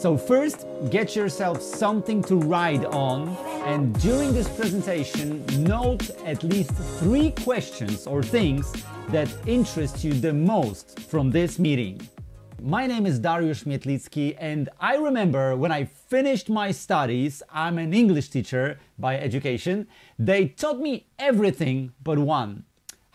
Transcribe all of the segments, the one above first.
So first, get yourself something to ride on and during this presentation, note at least three questions or things that interest you the most from this meeting. My name is Dariusz Mietlicki and I remember when I finished my studies, I'm an English teacher by education, they taught me everything but one.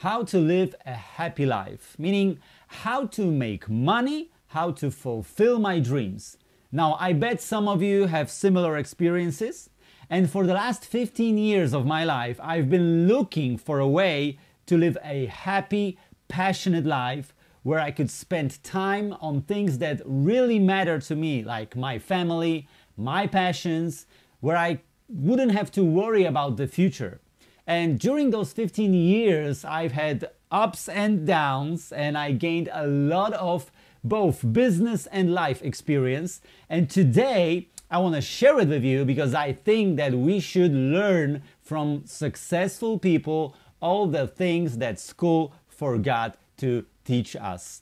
How to live a happy life, meaning how to make money, how to fulfill my dreams. Now, I bet some of you have similar experiences. And for the last 15 years of my life, I've been looking for a way to live a happy, passionate life where I could spend time on things that really matter to me, like my family, my passions, where I wouldn't have to worry about the future. And during those 15 years, I've had ups and downs, and I gained a lot of both business and life experience. And today, I want to share it with you because I think that we should learn from successful people all the things that school forgot to teach us.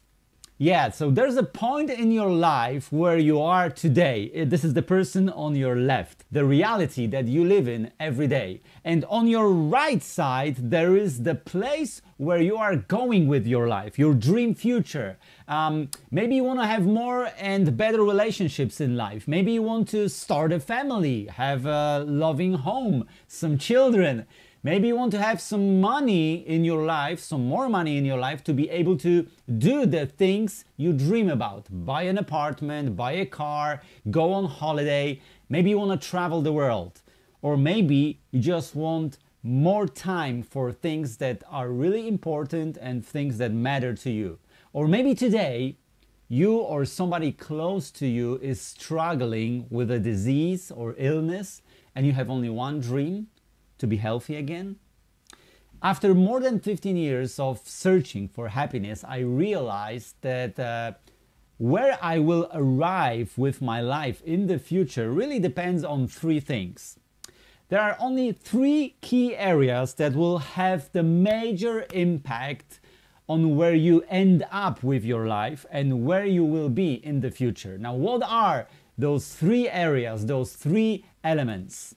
Yeah, so there's a point in your life where you are today. Eh, this is the person on your left, the reality that you live in every day. And on your right side, there is the place where you are going with your life, your dream future. Um, maybe you want to have more and better relationships in life. Maybe you want to start a family, have a loving home, some children. Maybe you want to have some money in your life, some more money in your life to be able to do the things you dream about. Buy an apartment, buy a car, go on holiday. Maybe you want to travel the world. Or maybe you just want more time for things that are really important and things that matter to you. Or maybe today you or somebody close to you is struggling with a disease or illness and you have only one dream to be healthy again? After more than 15 years of searching for happiness, I realized that uh, where I will arrive with my life in the future really depends on three things. There are only three key areas that will have the major impact on where you end up with your life and where you will be in the future. Now, what are those three areas, those three elements?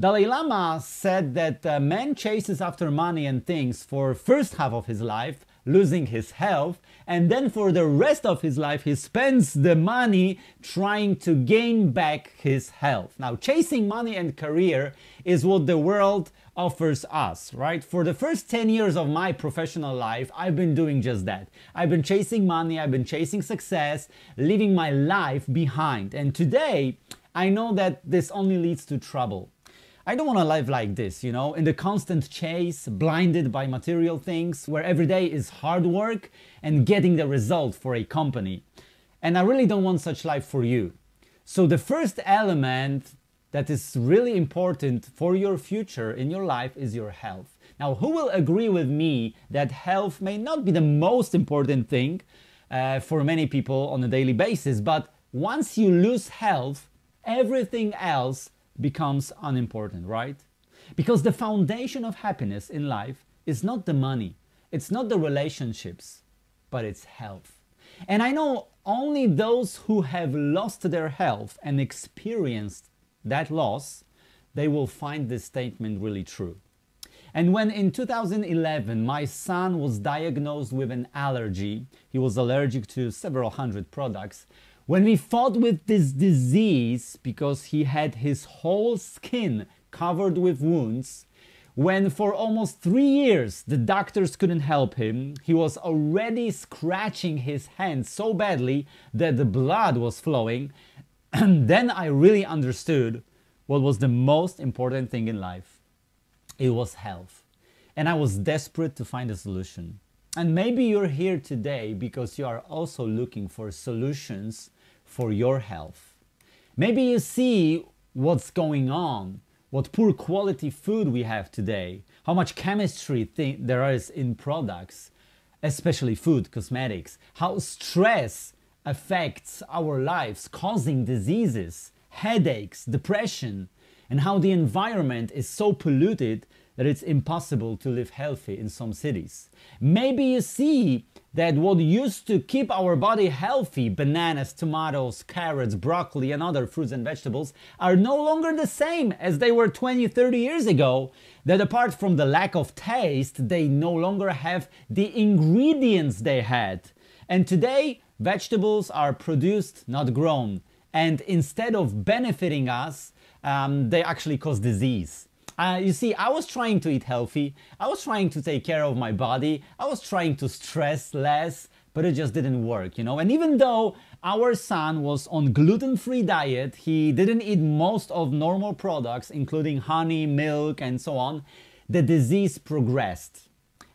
Dalai Lama said that uh, man chases after money and things for first half of his life, losing his health, and then for the rest of his life he spends the money trying to gain back his health. Now, chasing money and career is what the world offers us, right? For the first 10 years of my professional life, I've been doing just that. I've been chasing money, I've been chasing success, leaving my life behind. And today, I know that this only leads to trouble. I don't want to live like this, you know, in the constant chase, blinded by material things, where every day is hard work and getting the result for a company. And I really don't want such life for you. So the first element that is really important for your future in your life is your health. Now, who will agree with me that health may not be the most important thing uh, for many people on a daily basis, but once you lose health, everything else becomes unimportant, right? Because the foundation of happiness in life is not the money, it's not the relationships, but it's health. And I know only those who have lost their health and experienced that loss, they will find this statement really true. And when in 2011 my son was diagnosed with an allergy, he was allergic to several hundred products, when we fought with this disease, because he had his whole skin covered with wounds, when for almost three years the doctors couldn't help him, he was already scratching his hand so badly that the blood was flowing, and then I really understood what was the most important thing in life. It was health. And I was desperate to find a solution. And maybe you're here today because you are also looking for solutions for your health. Maybe you see what's going on, what poor quality food we have today, how much chemistry there is in products, especially food, cosmetics, how stress affects our lives, causing diseases, headaches, depression, and how the environment is so polluted that it's impossible to live healthy in some cities. Maybe you see that what used to keep our body healthy, bananas, tomatoes, carrots, broccoli, and other fruits and vegetables, are no longer the same as they were 20, 30 years ago. That apart from the lack of taste, they no longer have the ingredients they had. And today, vegetables are produced, not grown. And instead of benefiting us, um, they actually cause disease. Uh, you see, I was trying to eat healthy, I was trying to take care of my body, I was trying to stress less, but it just didn't work, you know? And even though our son was on gluten-free diet, he didn't eat most of normal products, including honey, milk, and so on, the disease progressed.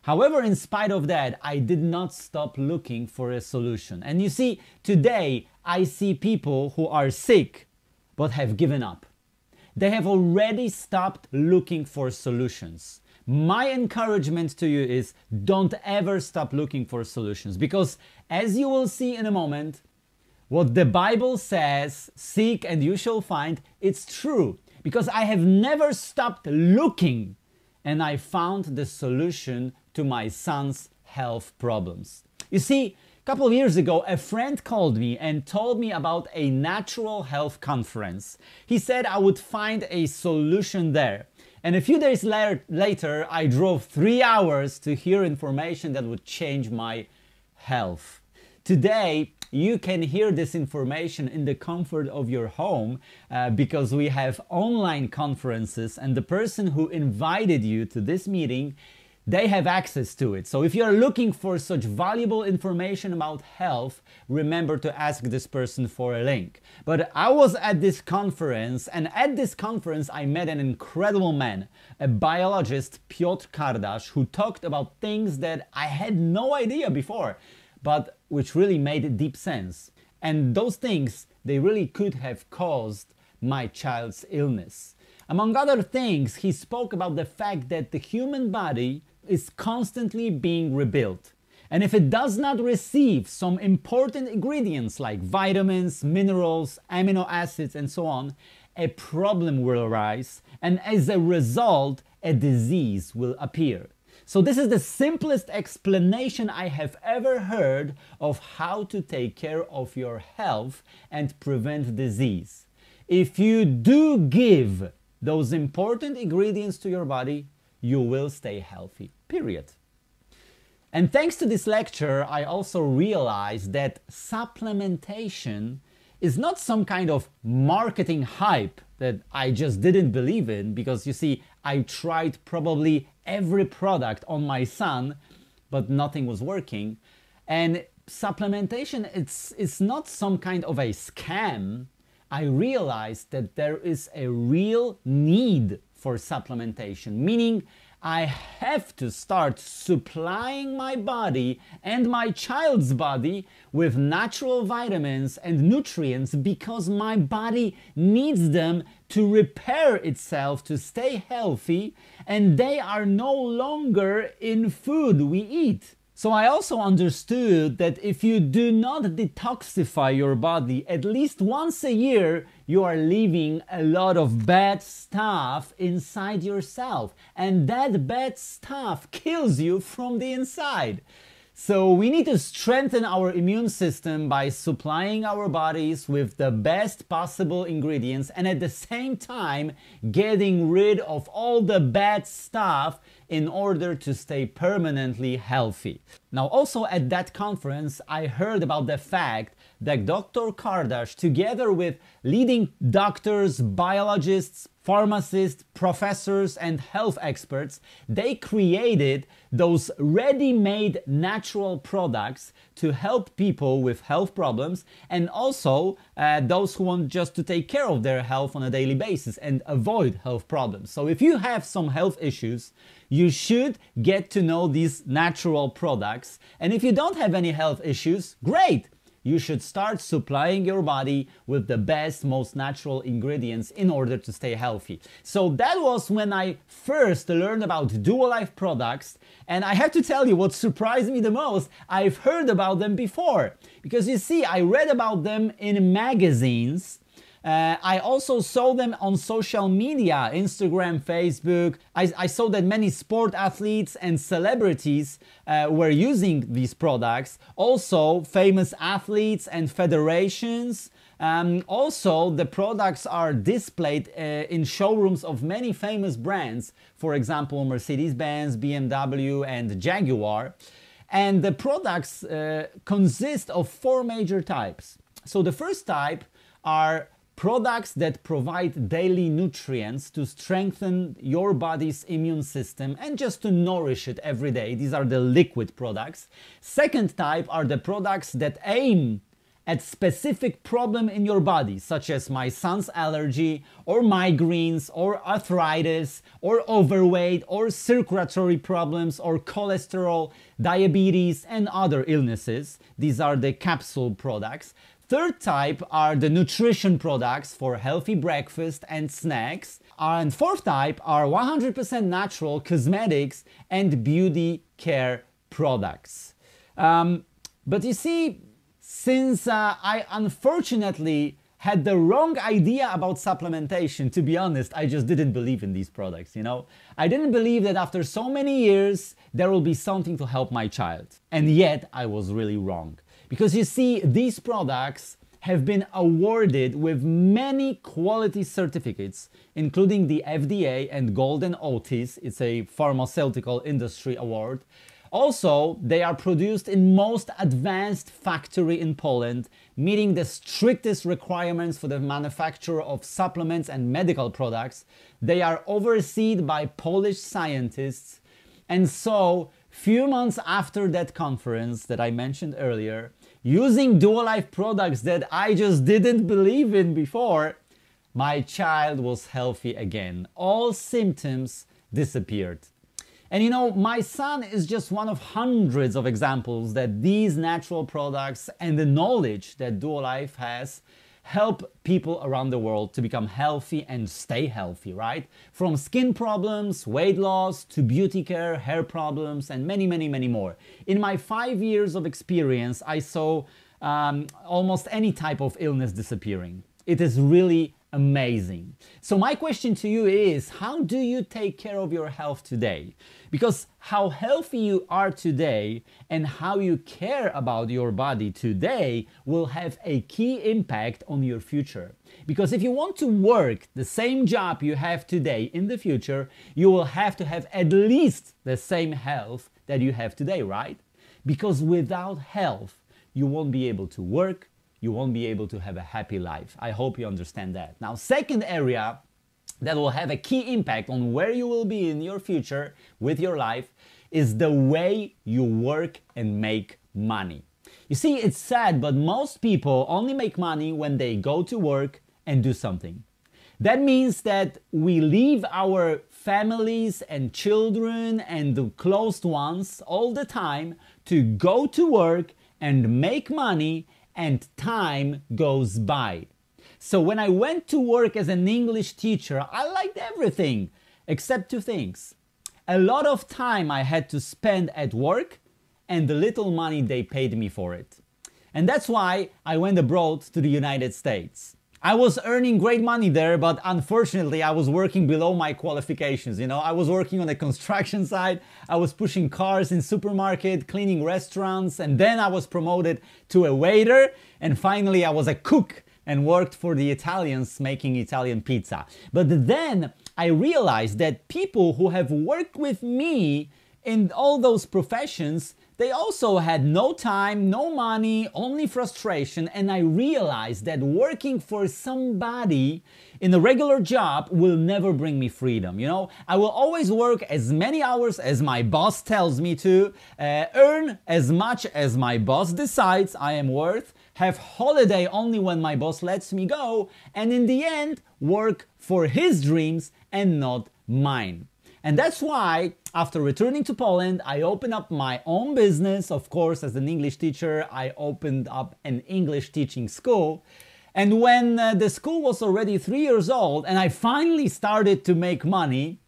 However, in spite of that, I did not stop looking for a solution. And you see, today I see people who are sick but have given up. They have already stopped looking for solutions. My encouragement to you is don't ever stop looking for solutions because, as you will see in a moment, what the Bible says, seek and you shall find, it's true because I have never stopped looking and I found the solution to my son's health problems. You see, a couple of years ago, a friend called me and told me about a natural health conference. He said I would find a solution there. And a few days later, I drove three hours to hear information that would change my health. Today, you can hear this information in the comfort of your home uh, because we have online conferences, and the person who invited you to this meeting they have access to it. So if you're looking for such valuable information about health, remember to ask this person for a link. But I was at this conference, and at this conference, I met an incredible man, a biologist, Piotr Kardash, who talked about things that I had no idea before, but which really made deep sense. And those things, they really could have caused my child's illness. Among other things, he spoke about the fact that the human body is constantly being rebuilt. And if it does not receive some important ingredients like vitamins, minerals, amino acids, and so on, a problem will arise, and as a result, a disease will appear. So, this is the simplest explanation I have ever heard of how to take care of your health and prevent disease. If you do give those important ingredients to your body, you will stay healthy, period. And thanks to this lecture, I also realized that supplementation is not some kind of marketing hype that I just didn't believe in because you see, I tried probably every product on my son, but nothing was working. And supplementation it's it's not some kind of a scam. I realized that there is a real need for supplementation, meaning I have to start supplying my body and my child's body with natural vitamins and nutrients because my body needs them to repair itself, to stay healthy, and they are no longer in food we eat. So I also understood that if you do not detoxify your body at least once a year, you are leaving a lot of bad stuff inside yourself. And that bad stuff kills you from the inside. So we need to strengthen our immune system by supplying our bodies with the best possible ingredients and at the same time getting rid of all the bad stuff in order to stay permanently healthy. Now also at that conference I heard about the fact that Dr. Kardash together with leading doctors, biologists, pharmacists, professors and health experts, they created those ready-made natural products to help people with health problems and also uh, those who want just to take care of their health on a daily basis and avoid health problems. So if you have some health issues, you should get to know these natural products. And if you don't have any health issues, great! You should start supplying your body with the best, most natural ingredients in order to stay healthy. So that was when I first learned about Dual Life products. And I have to tell you what surprised me the most I've heard about them before. Because you see, I read about them in magazines uh, I also saw them on social media, Instagram, Facebook. I, I saw that many sport athletes and celebrities uh, were using these products. Also, famous athletes and federations. Um, also, the products are displayed uh, in showrooms of many famous brands, for example, Mercedes Benz, BMW, and Jaguar. And the products uh, consist of four major types. So, the first type are Products that provide daily nutrients to strengthen your body's immune system and just to nourish it every day. These are the liquid products. Second type are the products that aim at specific problem in your body such as my son's allergy or migraines or arthritis or overweight or circulatory problems or cholesterol diabetes and other illnesses these are the capsule products Third type are the nutrition products for healthy breakfast and snacks. And fourth type are 100% natural cosmetics and beauty care products. Um, but you see, since uh, I unfortunately had the wrong idea about supplementation, to be honest, I just didn't believe in these products, you know? I didn't believe that after so many years, there will be something to help my child. And yet, I was really wrong. Because you see, these products have been awarded with many quality certificates, including the FDA and Golden Otis, it's a pharmaceutical industry award. Also, they are produced in most advanced factory in Poland, meeting the strictest requirements for the manufacture of supplements and medical products. They are overseen by Polish scientists. And so, few months after that conference that I mentioned earlier, using Dual Life products that I just didn't believe in before, my child was healthy again. All symptoms disappeared. And you know, my son is just one of hundreds of examples that these natural products and the knowledge that Dual Life has help people around the world to become healthy and stay healthy, right? From skin problems, weight loss, to beauty care, hair problems, and many, many, many more. In my five years of experience, I saw um, almost any type of illness disappearing. It is really amazing. So my question to you is, how do you take care of your health today? Because how healthy you are today and how you care about your body today will have a key impact on your future. Because if you want to work the same job you have today in the future, you will have to have at least the same health that you have today, right? Because without health, you won't be able to work, you won't be able to have a happy life. I hope you understand that. Now, second area that will have a key impact on where you will be in your future with your life is the way you work and make money. You see, it's sad, but most people only make money when they go to work and do something. That means that we leave our families and children and the closed ones all the time to go to work and make money and time goes by. So when I went to work as an English teacher, I liked everything except two things. A lot of time I had to spend at work and the little money they paid me for it. And that's why I went abroad to the United States. I was earning great money there, but unfortunately, I was working below my qualifications. You know, I was working on the construction side, I was pushing cars in supermarket, cleaning restaurants, and then I was promoted to a waiter, and finally, I was a cook and worked for the Italians making Italian pizza. But then I realized that people who have worked with me in all those professions they also had no time, no money, only frustration, and I realized that working for somebody in a regular job will never bring me freedom. You know, I will always work as many hours as my boss tells me to, uh, earn as much as my boss decides I am worth, have holiday only when my boss lets me go, and in the end, work for his dreams and not mine. And that's why, after returning to Poland, I opened up my own business. Of course, as an English teacher, I opened up an English teaching school. And when uh, the school was already three years old and I finally started to make money,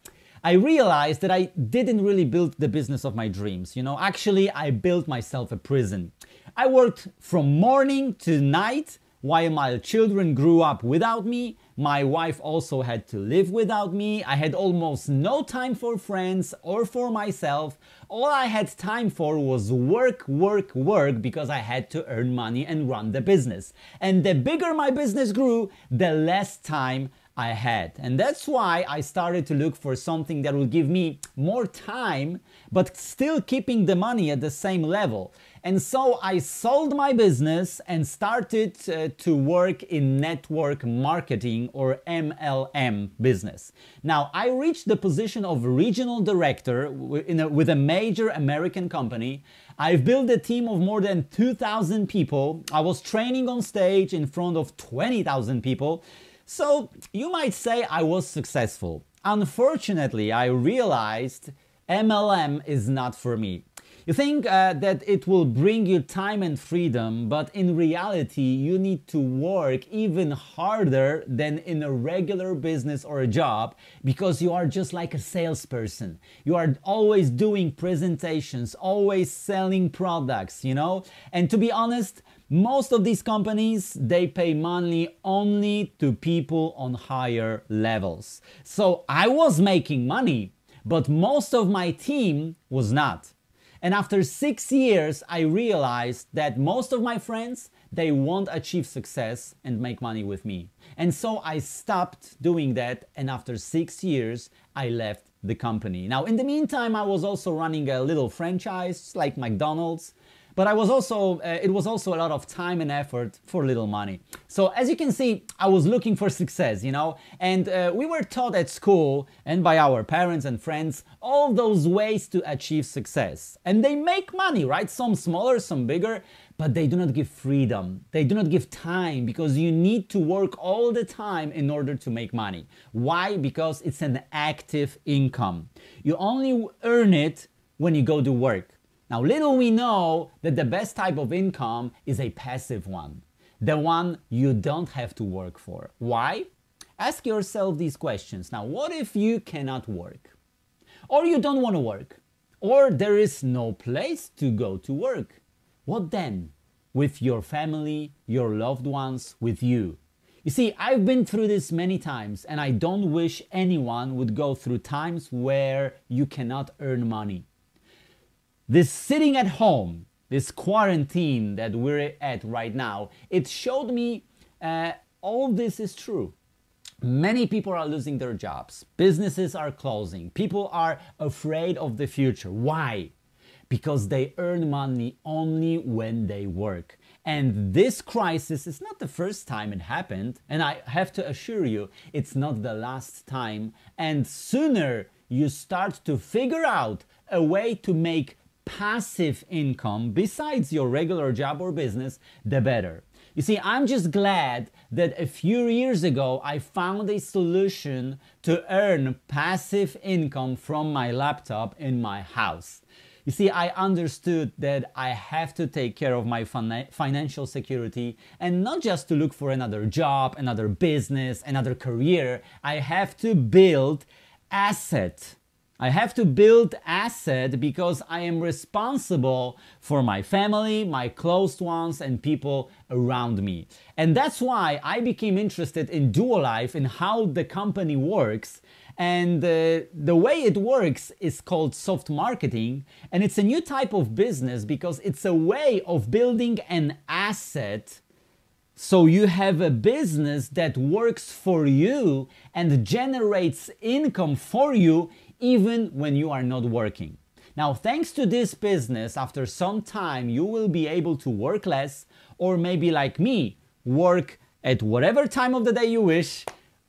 I realized that I didn't really build the business of my dreams. You know, actually, I built myself a prison. I worked from morning to night while my children grew up without me my wife also had to live without me. I had almost no time for friends or for myself. All I had time for was work, work, work because I had to earn money and run the business. And the bigger my business grew, the less time I had. And that's why I started to look for something that will give me more time, but still keeping the money at the same level. And so I sold my business and started uh, to work in network marketing or MLM business. Now, I reached the position of regional director a, with a major American company. I've built a team of more than 2,000 people. I was training on stage in front of 20,000 people. So you might say I was successful. Unfortunately, I realized MLM is not for me. You think uh, that it will bring you time and freedom, but in reality, you need to work even harder than in a regular business or a job because you are just like a salesperson. You are always doing presentations, always selling products, you know? And to be honest, most of these companies they pay money only to people on higher levels. So I was making money, but most of my team was not. And after six years, I realized that most of my friends, they won't achieve success and make money with me. And so I stopped doing that. And after six years, I left the company. Now, in the meantime, I was also running a little franchise like McDonald's but I was also, uh, it was also a lot of time and effort for little money. So as you can see, I was looking for success, you know, and uh, we were taught at school and by our parents and friends all those ways to achieve success. And they make money, right? Some smaller, some bigger, but they do not give freedom. They do not give time because you need to work all the time in order to make money. Why? Because it's an active income. You only earn it when you go to work. Now, little we know that the best type of income is a passive one, the one you don't have to work for. Why? Ask yourself these questions. Now, what if you cannot work? Or you don't want to work? Or there is no place to go to work? What then? With your family, your loved ones, with you. You see, I've been through this many times, and I don't wish anyone would go through times where you cannot earn money. This sitting at home, this quarantine that we're at right now, it showed me uh, all this is true. Many people are losing their jobs, businesses are closing, people are afraid of the future. Why? Because they earn money only when they work. And this crisis is not the first time it happened, and I have to assure you, it's not the last time. And sooner you start to figure out a way to make passive income besides your regular job or business, the better. You see, I'm just glad that a few years ago I found a solution to earn passive income from my laptop in my house. You see, I understood that I have to take care of my financial security and not just to look for another job, another business, another career. I have to build asset I have to build asset because I am responsible for my family, my close ones, and people around me. And that's why I became interested in dual life and how the company works. And uh, the way it works is called soft marketing. And it's a new type of business because it's a way of building an asset so you have a business that works for you and generates income for you even when you are not working. Now, thanks to this business, after some time, you will be able to work less, or maybe like me, work at whatever time of the day you wish,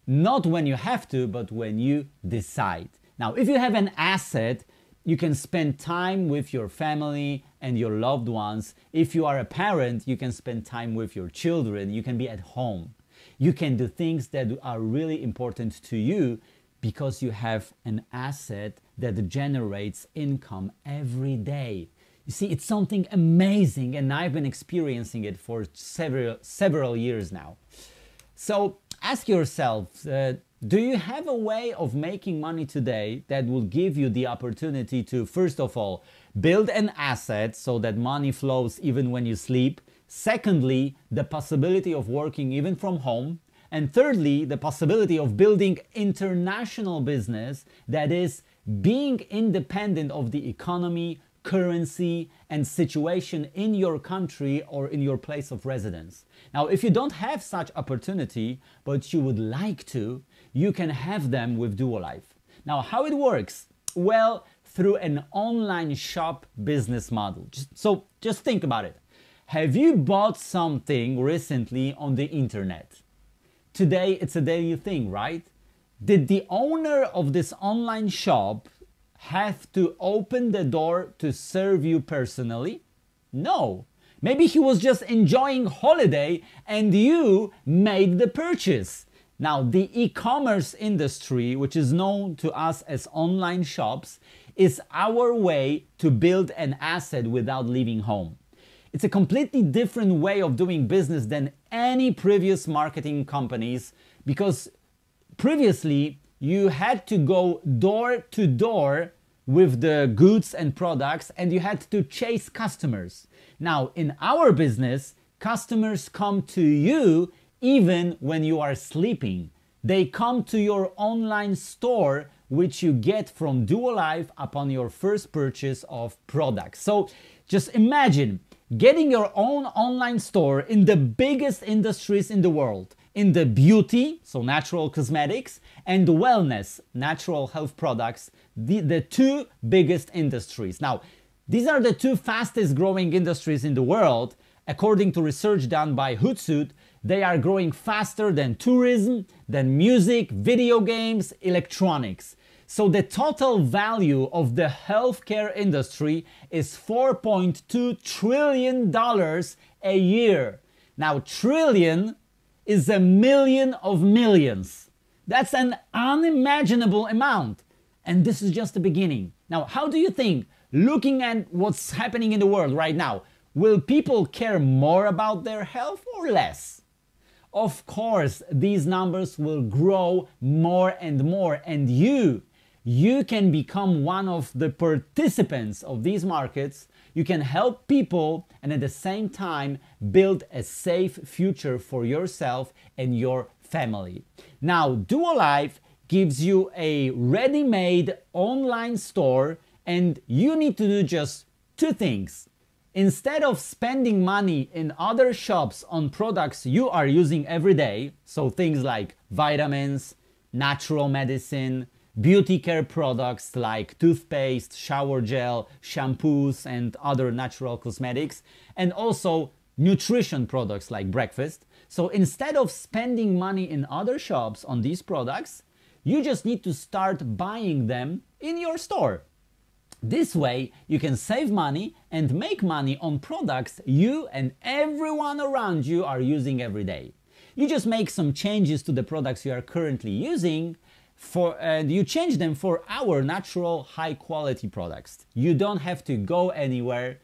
not when you have to, but when you decide. Now, if you have an asset, you can spend time with your family and your loved ones. If you are a parent, you can spend time with your children. You can be at home. You can do things that are really important to you because you have an asset that generates income every day. You see, it's something amazing, and I've been experiencing it for several several years now. So ask yourself, uh, do you have a way of making money today that will give you the opportunity to, first of all, build an asset so that money flows even when you sleep? Secondly, the possibility of working even from home and thirdly, the possibility of building international business that is being independent of the economy, currency, and situation in your country or in your place of residence. Now, if you don't have such opportunity, but you would like to, you can have them with Duolife. Now, how it works? Well, through an online shop business model. So just think about it. Have you bought something recently on the internet? today it's a daily thing, right? Did the owner of this online shop have to open the door to serve you personally? No. Maybe he was just enjoying holiday and you made the purchase. Now, the e-commerce industry, which is known to us as online shops, is our way to build an asset without leaving home. It's a completely different way of doing business than any previous marketing companies because previously you had to go door to door with the goods and products and you had to chase customers. Now, in our business, customers come to you even when you are sleeping. They come to your online store, which you get from Life upon your first purchase of products. So just imagine Getting your own online store in the biggest industries in the world, in the beauty, so natural cosmetics, and wellness, natural health products, the, the two biggest industries. Now, these are the two fastest growing industries in the world. According to research done by Hootsuite, they are growing faster than tourism, than music, video games, electronics. So the total value of the healthcare industry is $4.2 trillion a year. Now, trillion is a million of millions. That's an unimaginable amount. And this is just the beginning. Now, how do you think, looking at what's happening in the world right now, will people care more about their health or less? Of course, these numbers will grow more and more, and you you can become one of the participants of these markets. You can help people and at the same time build a safe future for yourself and your family. Now, Dualife gives you a ready made online store, and you need to do just two things. Instead of spending money in other shops on products you are using every day, so things like vitamins, natural medicine, beauty care products like toothpaste, shower gel, shampoos and other natural cosmetics, and also nutrition products like breakfast. So instead of spending money in other shops on these products, you just need to start buying them in your store. This way, you can save money and make money on products you and everyone around you are using every day. You just make some changes to the products you are currently using for and you change them for our natural high quality products. You don't have to go anywhere.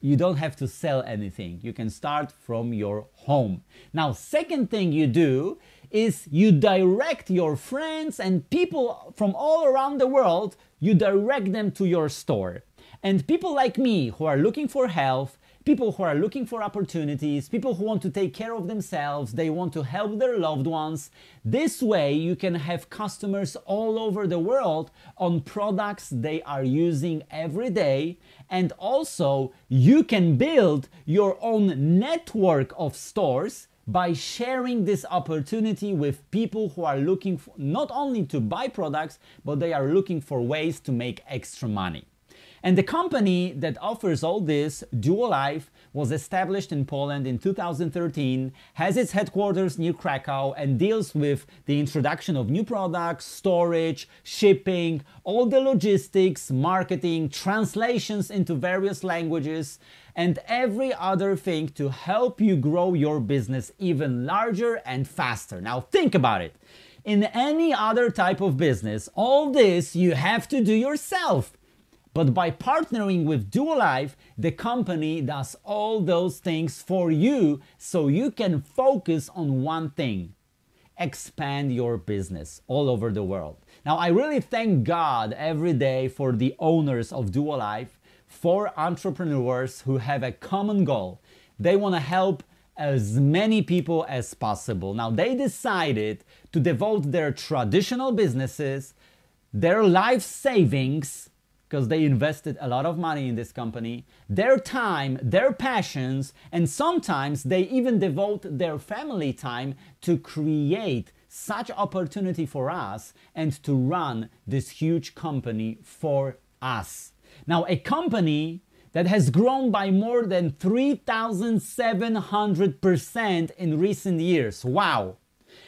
You don't have to sell anything. You can start from your home. Now, second thing you do is you direct your friends and people from all around the world, you direct them to your store. And people like me who are looking for health, people who are looking for opportunities, people who want to take care of themselves, they want to help their loved ones. This way, you can have customers all over the world on products they are using every day. And also, you can build your own network of stores by sharing this opportunity with people who are looking for, not only to buy products, but they are looking for ways to make extra money. And the company that offers all this, Dual Life, was established in Poland in 2013, has its headquarters near Krakow, and deals with the introduction of new products, storage, shipping, all the logistics, marketing, translations into various languages, and every other thing to help you grow your business even larger and faster. Now, think about it. In any other type of business, all this you have to do yourself. But by partnering with DuoLife, the company does all those things for you so you can focus on one thing expand your business all over the world. Now, I really thank God every day for the owners of DuoLife, for entrepreneurs who have a common goal. They want to help as many people as possible. Now, they decided to devote their traditional businesses, their life savings, because they invested a lot of money in this company, their time, their passions, and sometimes they even devote their family time to create such opportunity for us and to run this huge company for us. Now, a company that has grown by more than 3,700% in recent years. Wow!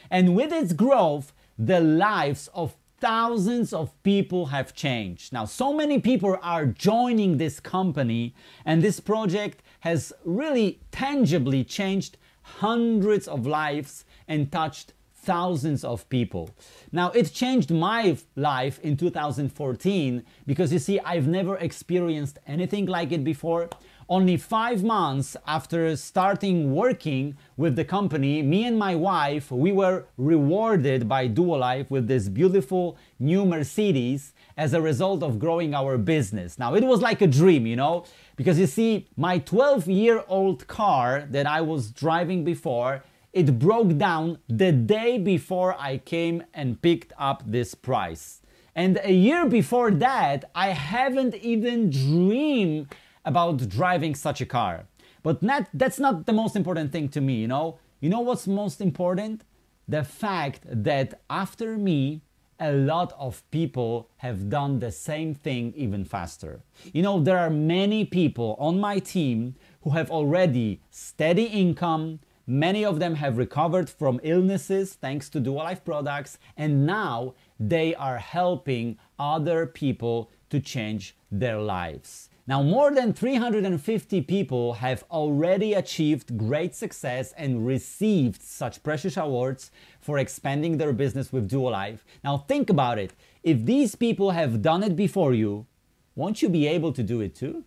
And with its growth, the lives of thousands of people have changed. Now, so many people are joining this company, and this project has really tangibly changed hundreds of lives and touched thousands of people. Now, it changed my life in 2014 because you see, I've never experienced anything like it before. Only five months after starting working with the company, me and my wife, we were rewarded by Duolife with this beautiful new Mercedes as a result of growing our business. Now, it was like a dream, you know, because you see, my 12 year old car that I was driving before it broke down the day before I came and picked up this prize. And a year before that, I haven't even dreamed about driving such a car. But not, that's not the most important thing to me, you know? You know what's most important? The fact that after me, a lot of people have done the same thing even faster. You know, there are many people on my team who have already steady income, many of them have recovered from illnesses thanks to Dual Life products, and now they are helping other people to change their lives. Now, more than 350 people have already achieved great success and received such precious awards for expanding their business with DuoLive. Now, think about it. If these people have done it before you, won't you be able to do it too?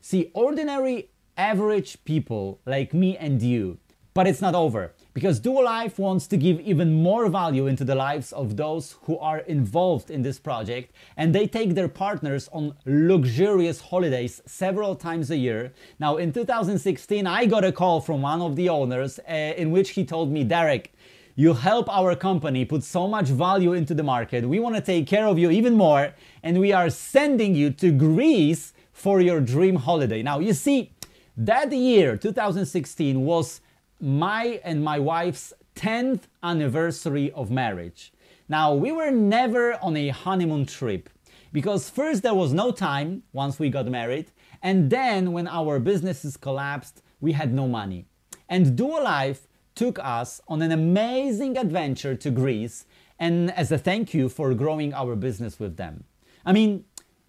See, ordinary, average people like me and you. But it's not over because Dual Life wants to give even more value into the lives of those who are involved in this project and they take their partners on luxurious holidays several times a year. Now in 2016 I got a call from one of the owners uh, in which he told me, Derek, you help our company put so much value into the market. We want to take care of you even more and we are sending you to Greece for your dream holiday. Now you see, that year 2016 was my and my wife's 10th anniversary of marriage. Now, we were never on a honeymoon trip because first there was no time once we got married, and then when our businesses collapsed, we had no money. And Dual Life took us on an amazing adventure to Greece and as a thank you for growing our business with them. I mean,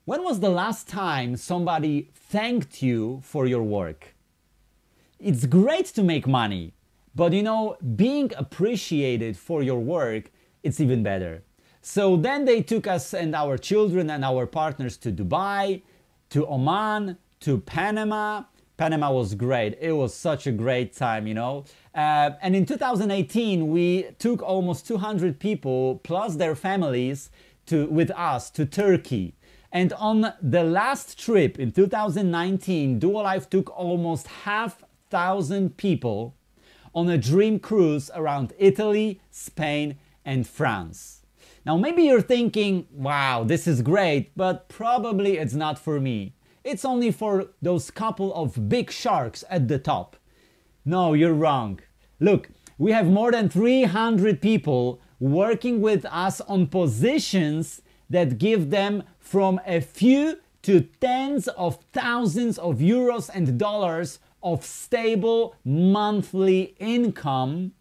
when was the last time somebody thanked you for your work? It's great to make money, but you know, being appreciated for your work, it's even better. So then they took us and our children and our partners to Dubai, to Oman, to Panama. Panama was great. It was such a great time, you know. Uh, and in 2018, we took almost 200 people plus their families to with us to Turkey. And on the last trip in 2019, Life took almost half 5,000 people on a dream cruise around Italy, Spain, and France. Now, maybe you're thinking, wow, this is great, but probably it's not for me. It's only for those couple of big sharks at the top. No, you're wrong. Look, we have more than 300 people working with us on positions that give them from a few to tens of thousands of euros and dollars of stable monthly income,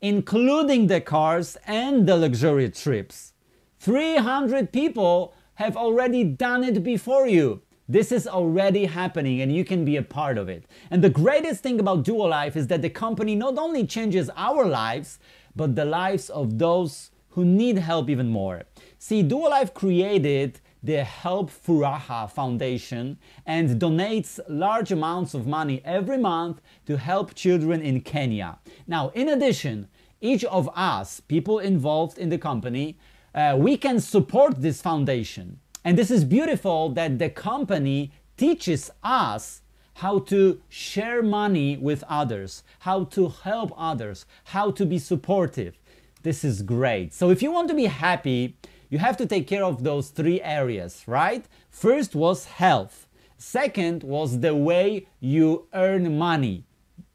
including the cars and the luxury trips. 300 people have already done it before you. This is already happening and you can be a part of it. And the greatest thing about Dual Life is that the company not only changes our lives, but the lives of those who need help even more. See, Dual Life created the Help Furaha Foundation and donates large amounts of money every month to help children in Kenya. Now, in addition, each of us, people involved in the company, uh, we can support this foundation. And this is beautiful that the company teaches us how to share money with others, how to help others, how to be supportive. This is great. So if you want to be happy, you have to take care of those three areas, right? First was health. Second was the way you earn money,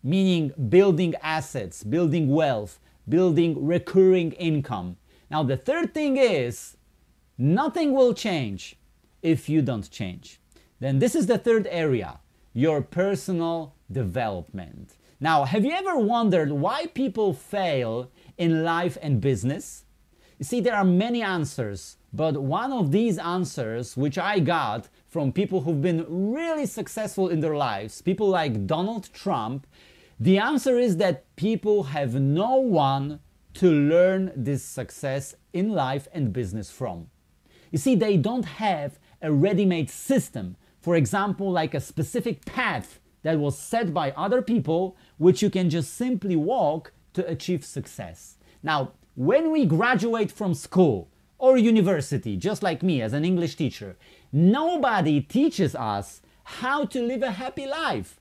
meaning building assets, building wealth, building recurring income. Now, the third thing is nothing will change if you don't change. Then, this is the third area your personal development. Now, have you ever wondered why people fail in life and business? You see, there are many answers, but one of these answers, which I got from people who've been really successful in their lives, people like Donald Trump, the answer is that people have no one to learn this success in life and business from. You see, they don't have a ready made system, for example, like a specific path that was set by other people, which you can just simply walk to achieve success. Now, when we graduate from school or university, just like me as an English teacher, nobody teaches us how to live a happy life.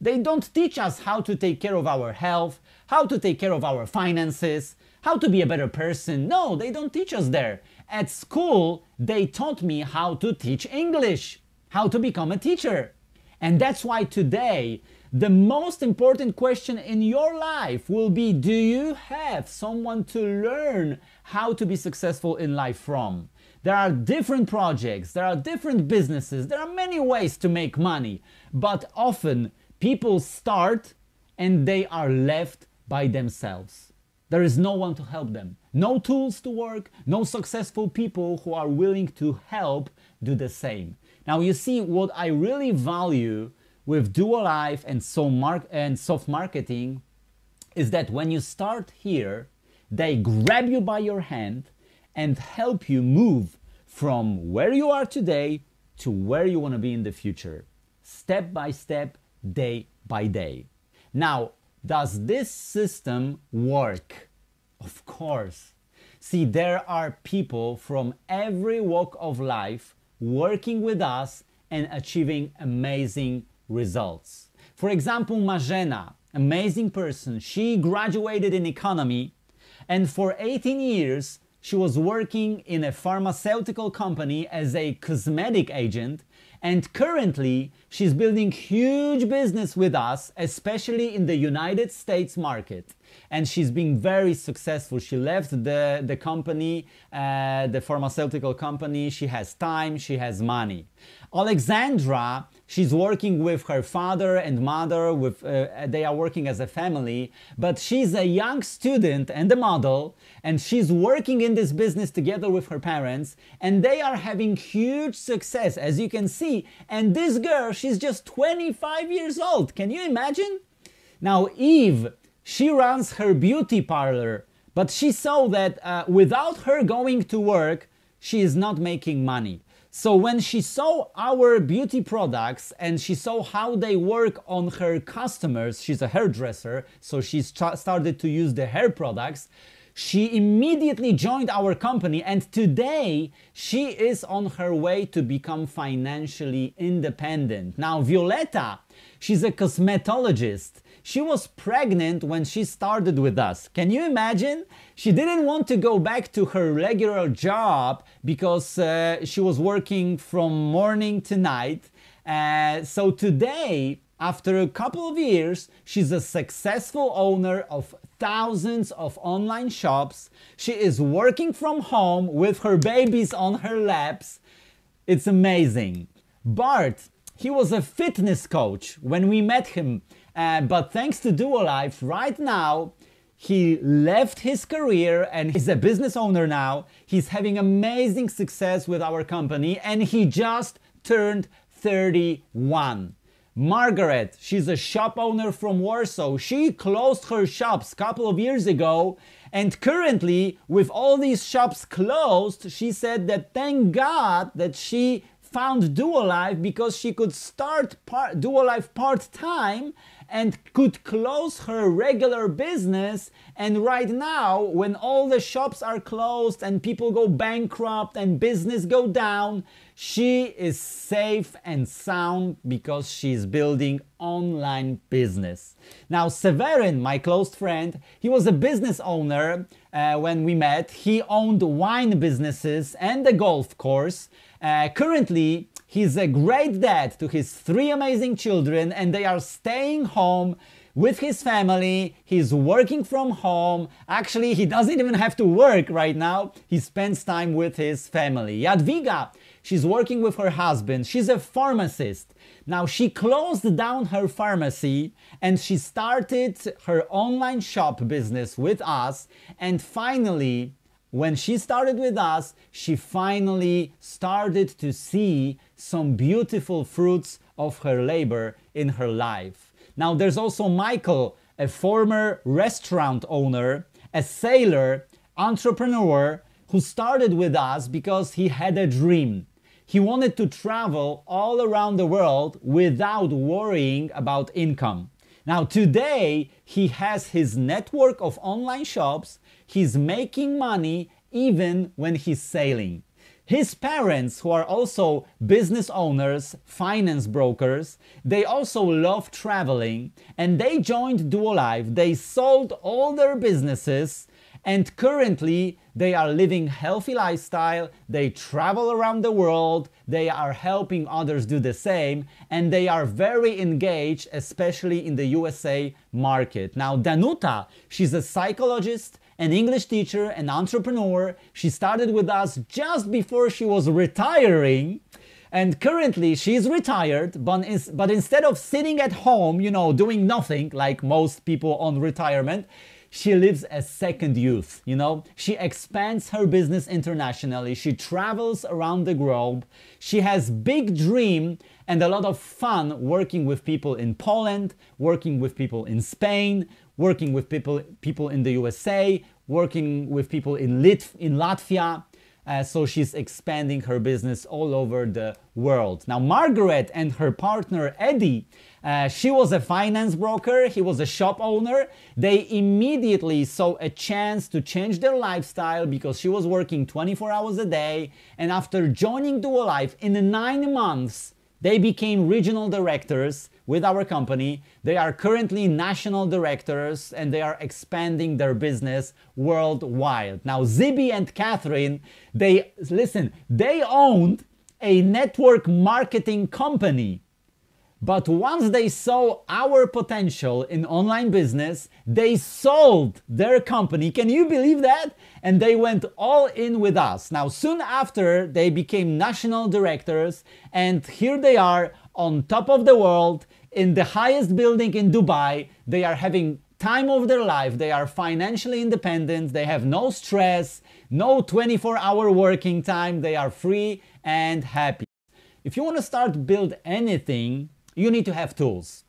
They don't teach us how to take care of our health, how to take care of our finances, how to be a better person. No, they don't teach us there. At school, they taught me how to teach English, how to become a teacher. And that's why today the most important question in your life will be do you have someone to learn how to be successful in life from? There are different projects, there are different businesses, there are many ways to make money, but often people start and they are left by themselves. There is no one to help them, no tools to work, no successful people who are willing to help do the same. Now, you see, what I really value with Dual Life and, so and soft marketing is that when you start here, they grab you by your hand and help you move from where you are today to where you want to be in the future, step by step, day by day. Now, does this system work? Of course. See, there are people from every walk of life working with us and achieving amazing results. For example, Magena, amazing person, she graduated in economy and for 18 years she was working in a pharmaceutical company as a cosmetic agent and currently she's building huge business with us especially in the United States market and she's being very successful. She left the, the company, uh, the pharmaceutical company. She has time, she has money. Alexandra, she's working with her father and mother, with, uh, they are working as a family, but she's a young student and a model, and she's working in this business together with her parents, and they are having huge success, as you can see. And this girl, she's just 25 years old. Can you imagine? Now, Eve, she runs her beauty parlor, but she saw that uh, without her going to work, she is not making money. So when she saw our beauty products and she saw how they work on her customers, she's a hairdresser, so she started to use the hair products. She immediately joined our company and today she is on her way to become financially independent. Now Violeta, she's a cosmetologist she was pregnant when she started with us. Can you imagine? She didn't want to go back to her regular job because uh, she was working from morning to night. Uh, so today, after a couple of years, she's a successful owner of thousands of online shops. She is working from home with her babies on her laps. It's amazing. Bart, he was a fitness coach when we met him. Uh, but thanks to Dual Life, right now, he left his career and he's a business owner now. He's having amazing success with our company and he just turned 31. Margaret, she's a shop owner from Warsaw. She closed her shops a couple of years ago, and currently, with all these shops closed, she said that thank God that she found Dual Life because she could start part, Life part time and could close her regular business. And right now, when all the shops are closed and people go bankrupt and business go down, she is safe and sound because she's building online business. Now, Severin, my close friend, he was a business owner uh, when we met. He owned wine businesses and a golf course. Uh, currently, He's a great dad to his three amazing children, and they are staying home with his family. He's working from home. Actually, he doesn't even have to work right now. He spends time with his family. Jadwiga, she's working with her husband. She's a pharmacist. Now, she closed down her pharmacy and she started her online shop business with us. And finally, when she started with us, she finally started to see some beautiful fruits of her labor in her life. Now, there's also Michael, a former restaurant owner, a sailor, entrepreneur who started with us because he had a dream. He wanted to travel all around the world without worrying about income. Now today, he has his network of online shops, he's making money even when he's sailing. His parents, who are also business owners, finance brokers, they also love traveling and they joined Duolive. They sold all their businesses and currently they are living healthy lifestyle, they travel around the world, they are helping others do the same, and they are very engaged, especially in the USA market. Now, Danuta, she's a psychologist, an English teacher, an entrepreneur. She started with us just before she was retiring. And currently, she's retired, but, is, but instead of sitting at home, you know, doing nothing like most people on retirement, she lives a second youth, you know? She expands her business internationally, she travels around the globe, she has big dream and a lot of fun working with people in Poland, working with people in Spain, working with people people in the USA, working with people in Lit in Latvia, uh, so she's expanding her business all over the world. Now, Margaret and her partner Eddie, uh, she was a finance broker, he was a shop owner. They immediately saw a chance to change their lifestyle because she was working 24 hours a day. And after joining Dual Life in nine months, they became regional directors with our company. They are currently national directors and they are expanding their business worldwide. Now, Zibby and Catherine, they listen, they owned a network marketing company but once they saw our potential in online business, they sold their company. Can you believe that? And they went all in with us. Now, soon after, they became national directors, and here they are on top of the world in the highest building in Dubai. They are having time of their life. They are financially independent. They have no stress, no 24 hour working time. They are free and happy. If you want to start build anything, you need to have tools.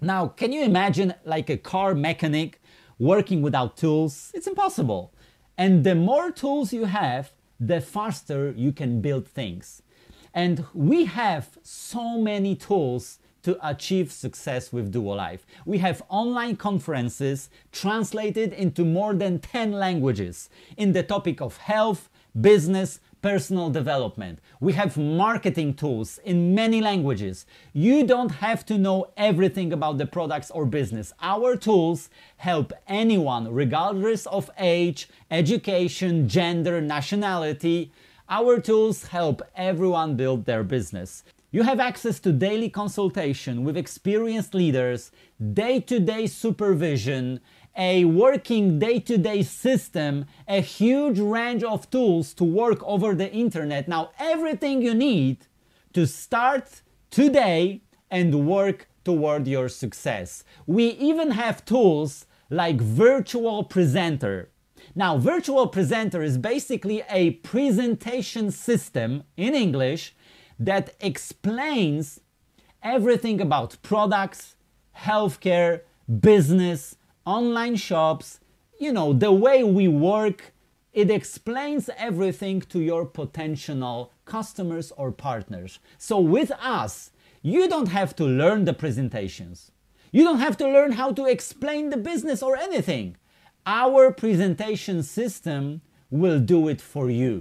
Now, can you imagine like a car mechanic working without tools? It's impossible. And the more tools you have, the faster you can build things. And we have so many tools to achieve success with dual life. We have online conferences translated into more than 10 languages in the topic of health, business, personal development. We have marketing tools in many languages. You don't have to know everything about the products or business. Our tools help anyone, regardless of age, education, gender, nationality. Our tools help everyone build their business. You have access to daily consultation with experienced leaders, day to day supervision, a working day-to-day system, a huge range of tools to work over the internet. Now everything you need to start today and work toward your success. We even have tools like Virtual Presenter. Now, Virtual Presenter is basically a presentation system in English that explains everything about products, healthcare, business, online shops, you know, the way we work, it explains everything to your potential customers or partners. So with us, you don't have to learn the presentations. You don't have to learn how to explain the business or anything. Our presentation system will do it for you.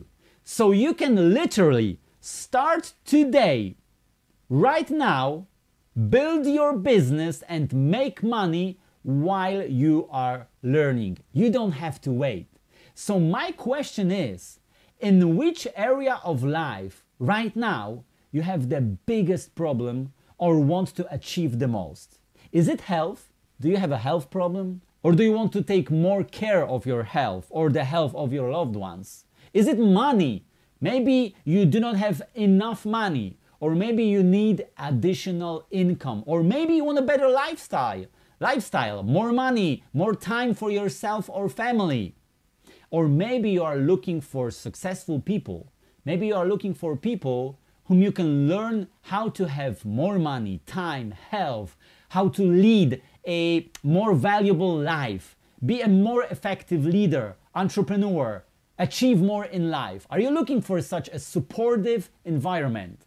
So you can literally start today, right now, build your business and make money while you are learning. You don't have to wait. So, my question is in which area of life right now you have the biggest problem or want to achieve the most? Is it health? Do you have a health problem? Or do you want to take more care of your health or the health of your loved ones? Is it money? Maybe you do not have enough money, or maybe you need additional income, or maybe you want a better lifestyle, lifestyle, more money, more time for yourself or family. Or maybe you are looking for successful people. Maybe you are looking for people whom you can learn how to have more money, time, health, how to lead a more valuable life, be a more effective leader, entrepreneur, achieve more in life? Are you looking for such a supportive environment?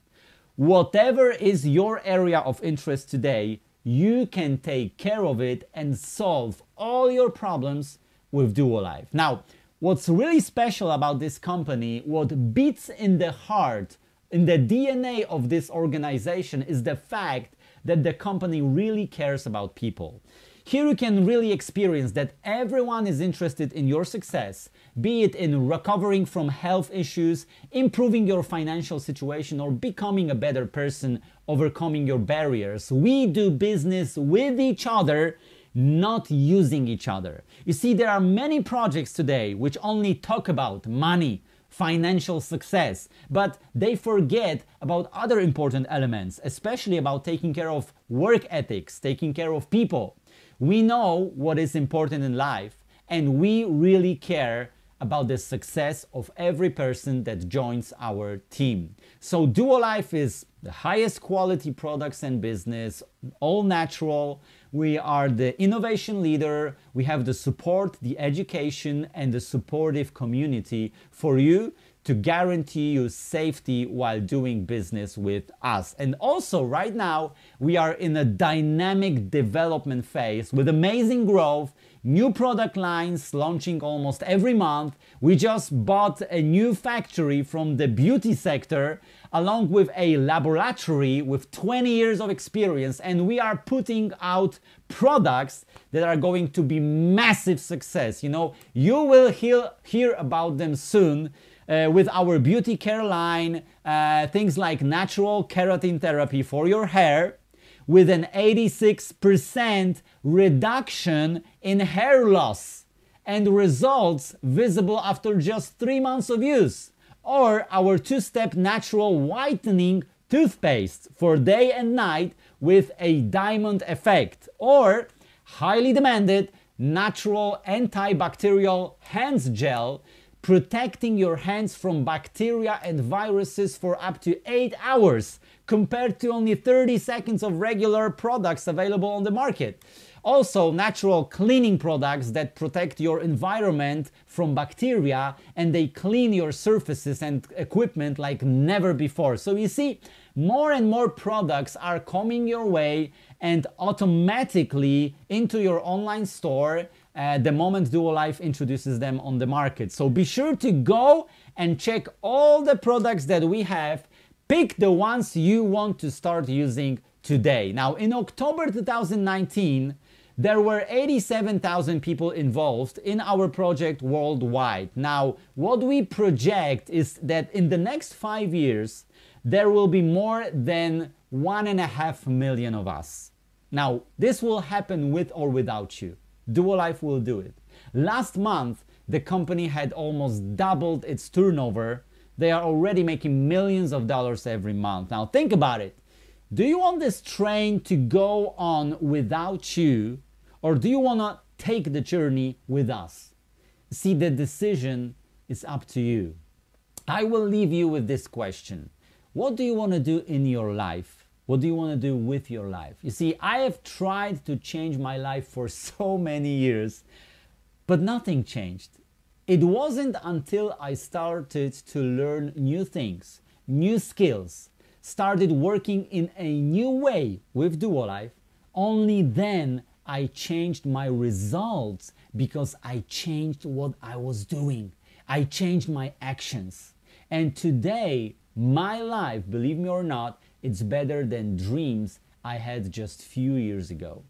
Whatever is your area of interest today, you can take care of it and solve all your problems with Life. Now, what's really special about this company, what beats in the heart, in the DNA of this organization is the fact that the company really cares about people. Here you can really experience that everyone is interested in your success be it in recovering from health issues, improving your financial situation, or becoming a better person, overcoming your barriers. We do business with each other, not using each other. You see, there are many projects today which only talk about money, financial success, but they forget about other important elements, especially about taking care of work ethics, taking care of people. We know what is important in life and we really care about the success of every person that joins our team. So Duolife is the highest quality products and business, all natural. We are the innovation leader. We have the support, the education, and the supportive community for you to guarantee you safety while doing business with us. And also, right now, we are in a dynamic development phase with amazing growth new product lines launching almost every month. We just bought a new factory from the beauty sector along with a laboratory with 20 years of experience and we are putting out products that are going to be massive success. You know, you will hear, hear about them soon. Uh, with our beauty care line, uh, things like natural keratin therapy for your hair, with an 86% reduction in hair loss and results visible after just 3 months of use. Or our two-step natural whitening toothpaste for day and night with a diamond effect. Or highly demanded natural antibacterial hands gel protecting your hands from bacteria and viruses for up to 8 hours compared to only 30 seconds of regular products available on the market. Also, natural cleaning products that protect your environment from bacteria and they clean your surfaces and equipment like never before. So, you see, more and more products are coming your way and automatically into your online store uh, the moment Duolife introduces them on the market. So be sure to go and check all the products that we have. Pick the ones you want to start using today. Now, in October 2019, there were 87,000 people involved in our project worldwide. Now, what we project is that in the next five years, there will be more than one and a half million of us. Now, this will happen with or without you. Duolife will do it. Last month, the company had almost doubled its turnover. They are already making millions of dollars every month. Now, think about it. Do you want this train to go on without you, or do you want to take the journey with us? See, the decision is up to you. I will leave you with this question What do you want to do in your life? What do you want to do with your life? You see, I have tried to change my life for so many years, but nothing changed. It wasn't until I started to learn new things, new skills, started working in a new way with Duolife, only then I changed my results because I changed what I was doing. I changed my actions. And today, my life, believe me or not, it's better than dreams I had just few years ago.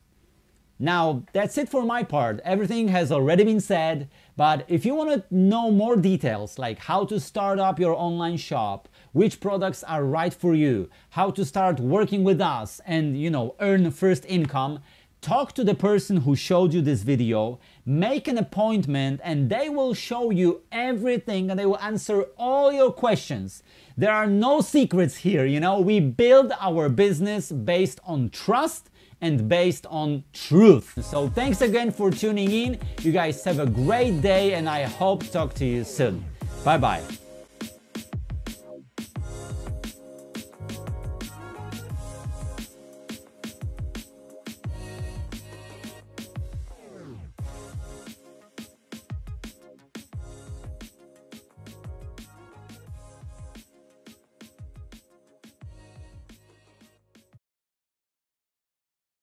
Now, that's it for my part. Everything has already been said, but if you want to know more details like how to start up your online shop, which products are right for you, how to start working with us and, you know, earn first income, Talk to the person who showed you this video, make an appointment, and they will show you everything and they will answer all your questions. There are no secrets here, you know. We build our business based on trust and based on truth. So thanks again for tuning in. You guys have a great day and I hope talk to you soon. Bye bye.